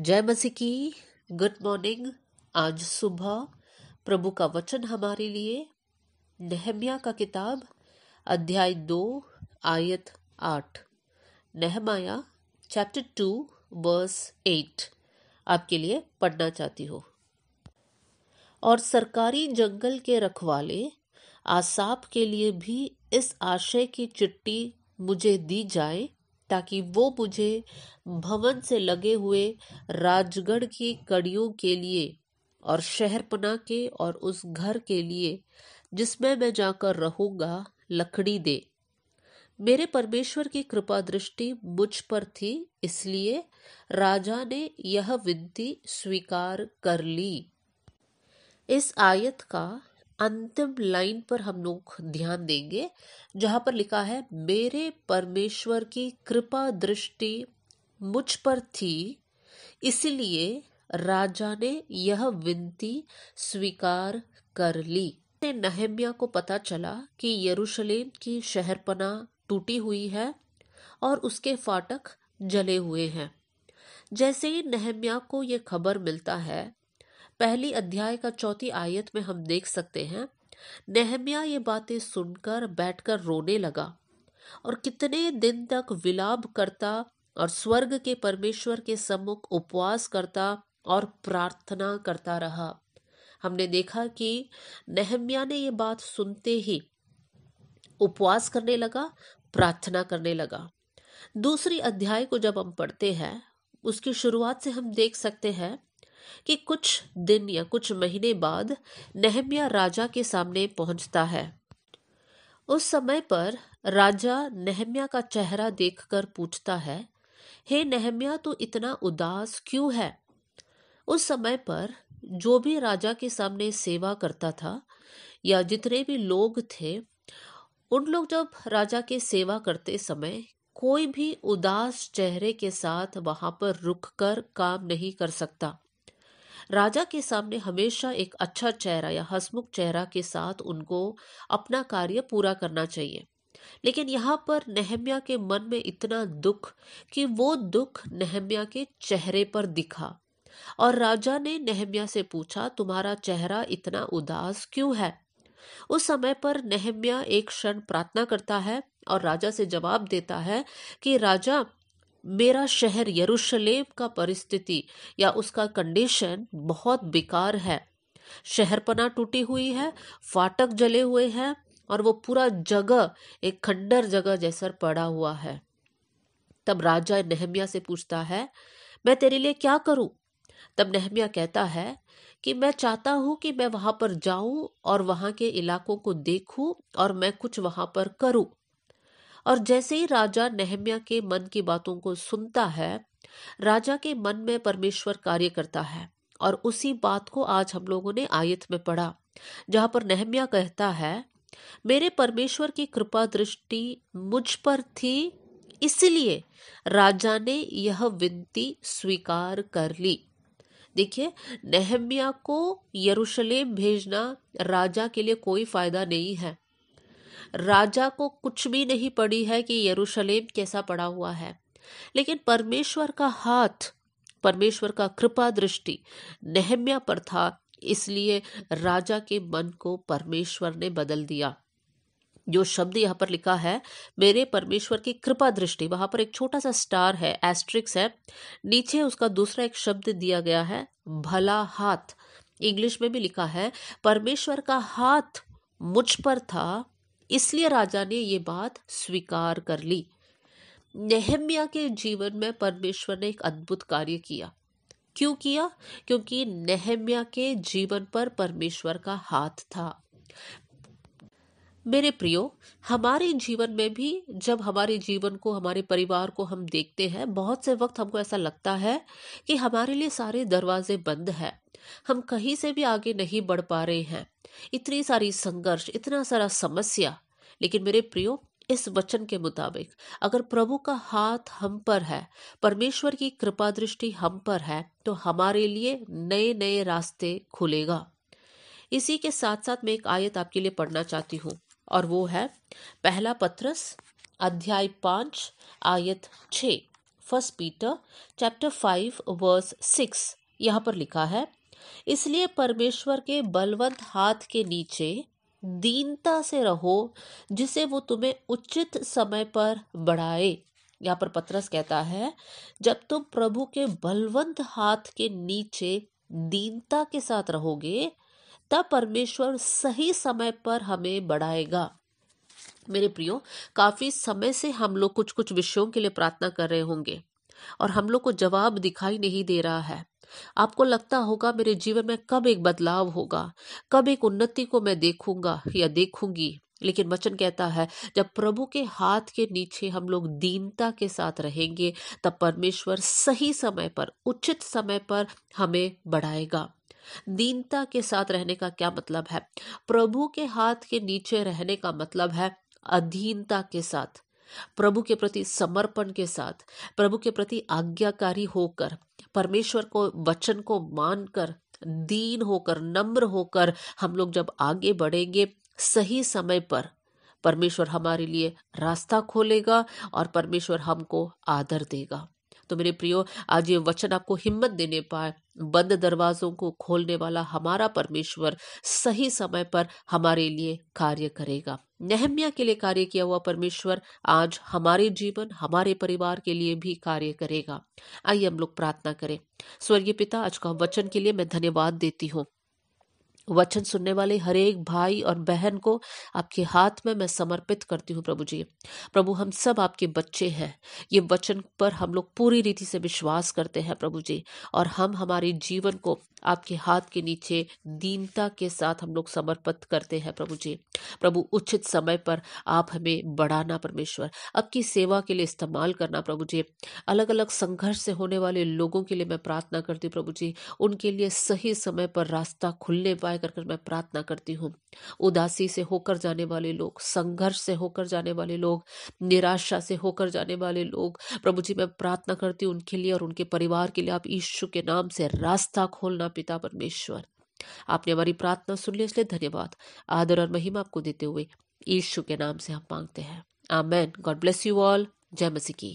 जय मसीह की गुड मॉर्निंग आज सुबह प्रभु का वचन हमारे लिए नहम्या का किताब अध्याय दो आयत आठ Nehemiah chapter two verse eight आपके लिए पढ़ना चाहती हो और सरकारी जंगल के रखवाले आसाप के लिए भी इस आशय की चिट्ठी मुझे दी जाए ताकि वो मुझे भवन से लगे हुए राजगढ़ की कड़ियों के लिए और शहरपना के और उस घर के लिए जिसमें मैं जाकर रहूंगा लकड़ी दे मेरे परमेश्वर की कृपा दृष्टि मुझ पर थी इसलिए राजा ने यह विनती स्वीकार कर ली इस आयत का अंतिम लाइन पर हम लोग ध्यान देंगे जहां पर लिखा है मेरे परमेश्वर की कृपा दृष्टि मुझ पर थी इसलिए राजा ने यह विनती स्वीकार कर ली नहम्या को पता चला कि यरूशलेम की शहरपना टूटी हुई है और उसके फाटक जले हुए हैं जैसे ही नहम्या को यह खबर मिलता है पहली अध्याय का चौथी आयत में हम देख सकते हैं नहम्या ये बातें सुनकर बैठकर रोने लगा और कितने दिन तक विलाप करता और स्वर्ग के परमेश्वर के सम्मुख उपवास करता और प्रार्थना करता रहा हमने देखा कि नहम्या ने ये बात सुनते ही उपवास करने लगा प्रार्थना करने लगा दूसरी अध्याय को जब हम पढ़ते हैं उसकी शुरुआत से हम देख सकते हैं कि कुछ दिन या कुछ महीने बाद नहम्या राजा के सामने पहुंचता है उस समय पर राजा नहम्या का चेहरा देखकर पूछता है हे नहम्या तू इतना उदास क्यों है उस समय पर जो भी राजा के सामने सेवा करता था या जितने भी लोग थे उन लोग जब राजा के सेवा करते समय कोई भी उदास चेहरे के साथ वहां पर रुक कर काम नहीं कर सकता राजा के सामने हमेशा एक अच्छा चेहरा या हसमुख चेहरा के साथ उनको अपना कार्य पूरा करना चाहिए लेकिन यहाँ पर नहम्या के मन में इतना दुख कि वो दुख नहम्या के चेहरे पर दिखा और राजा ने नहम्या से पूछा तुम्हारा चेहरा इतना उदास क्यों है उस समय पर नहम्या एक क्षण प्रार्थना करता है और राजा से जवाब देता है कि राजा मेरा शहर यरूशलेम का परिस्थिति या उसका कंडीशन बहुत बेकार है शहरपना टूटी हुई है फाटक जले हुए हैं और वो पूरा जगह एक खंडर जगह जैसा पड़ा हुआ है तब राजा नेहमिया से पूछता है मैं तेरे लिए क्या करूं तब नेहमिया कहता है कि मैं चाहता हूं कि मैं वहां पर जाऊं और वहां के इलाकों को देखूं और मैं कुछ वहां पर करूं और जैसे ही राजा नहम्या के मन की बातों को सुनता है राजा के मन में परमेश्वर कार्य करता है और उसी बात को आज हम लोगों ने आयत में पढ़ा जहां पर नहम्या कहता है मेरे परमेश्वर की कृपा दृष्टि मुझ पर थी इसलिए राजा ने यह विनती स्वीकार कर ली देखिए नेहम्या को यरूशलेम भेजना राजा के लिए कोई फायदा नहीं है राजा को कुछ भी नहीं पड़ी है कि यरूशलेम कैसा पड़ा हुआ है लेकिन परमेश्वर का हाथ परमेश्वर का कृपा दृष्टि नहम्या पर था इसलिए राजा के मन को परमेश्वर ने बदल दिया जो शब्द यहाँ पर लिखा है मेरे परमेश्वर की कृपा दृष्टि वहां पर एक छोटा सा स्टार है एस्ट्रिक्स है नीचे उसका दूसरा एक शब्द दिया गया है भला हाथ इंग्लिश में भी लिखा है परमेश्वर का हाथ मुझ पर था इसलिए राजा ने ये बात स्वीकार कर ली नेहम्या के जीवन में परमेश्वर ने एक अद्भुत कार्य किया क्यों किया क्योंकि नेहम्या के जीवन पर परमेश्वर का हाथ था मेरे प्रियो हमारे जीवन में भी जब हमारे जीवन को हमारे परिवार को हम देखते हैं बहुत से वक्त हमको ऐसा लगता है कि हमारे लिए सारे दरवाजे बंद हैं हम कहीं से भी आगे नहीं बढ़ पा रहे हैं इतनी सारी संघर्ष इतना सारा समस्या लेकिन मेरे प्रियो इस वचन के मुताबिक अगर प्रभु का हाथ हम पर है परमेश्वर की कृपा दृष्टि हम पर है तो हमारे लिए नए नए रास्ते खुलेगा इसी के साथ साथ मैं एक आयत आपके लिए पढ़ना चाहती हूँ और वो है पहला पत्रस अध्याय पांच आयत छ first Peter chapter five verse six यहाँ पर लिखा है इसलिए परमेश्वर के बलवंत हाथ के नीचे दीनता से रहो जिसे वो तुम्हें उचित समय पर बढ़ाए यहाँ पर पत्रस कहता है जब तुम प्रभु के बलवंत हाथ के नीचे दीनता के साथ रहोगे तब परमेश्वर सही समय पर हमें बढ़ाएगा मेरे प्रियो काफी समय से हम लोग कुछ कुछ विषयों के लिए प्रार्थना कर रहे होंगे और हम लोग को जवाब दिखाई नहीं दे रहा है आपको लगता होगा मेरे जीवन में कब एक बदलाव होगा कब एक उन्नति को मैं देखूंगा या देखूंगी लेकिन वचन कहता है जब प्रभु के हाथ के नीचे हम लोग दीनता के साथ रहेंगे तब परमेश्वर सही समय पर उचित समय पर हमें बढ़ाएगा दीनता के साथ रहने का क्या मतलब है प्रभु के हाथ के नीचे रहने का मतलब है अधीनता के साथ प्रभु के प्रति समर्पण के साथ प्रभु के प्रति आज्ञाकारी होकर परमेश्वर को वचन को मानकर दीन होकर नम्र होकर हम लोग जब आगे बढ़ेंगे सही समय पर परमेश्वर हमारे लिए रास्ता खोलेगा और परमेश्वर हमको आदर देगा तो मेरे प्रियो आज ये वचन आपको हिम्मत देने पाए बंद दरवाजों को खोलने वाला हमारा परमेश्वर सही समय पर हमारे लिए कार्य करेगा नहम्या के लिए कार्य किया हुआ परमेश्वर आज हमारे जीवन हमारे परिवार के लिए भी कार्य करेगा आइए हम लोग प्रार्थना करें स्वर्गीय पिता आज का वचन के लिए मैं धन्यवाद देती हूँ वचन सुनने वाले हर एक भाई और बहन को आपके हाथ में मैं समर्पित करती हूँ प्रभु जी प्रभु हम सब आपके बच्चे हैं ये वचन पर हम लोग पूरी रीति से विश्वास करते हैं प्रभु जी और हम हमारे जीवन को आपके हाथ के नीचे दीनता के साथ हम लोग समर्पित करते हैं प्रभु जी प्रभु उचित समय पर आप हमें बढ़ाना परमेश्वर आपकी सेवा के लिए इस्तेमाल करना प्रभु जी अलग अलग संघर्ष से होने वाले लोगों के लिए मैं प्रार्थना करती हूँ प्रभु जी उनके लिए सही समय पर रास्ता खुलने पाए कर, कर मैं प्रार्थना करती हूँ उदासी से होकर जाने वाले लोग संघर्ष से होकर जाने वाले लोग निराशा से होकर जाने वाले लोग प्रभु जी मैं प्रार्थना करती हूँ उनके लिए और उनके परिवार के लिए आप ईश्वर के नाम से रास्ता खोलना पिता परमेश्वर आपने हमारी प्रार्थना सुन ली इसलिए धन्यवाद आदर और महिमा आपको देते हुए ईशु के नाम से हम मांगते हैं amen God bless you all जय मसीह की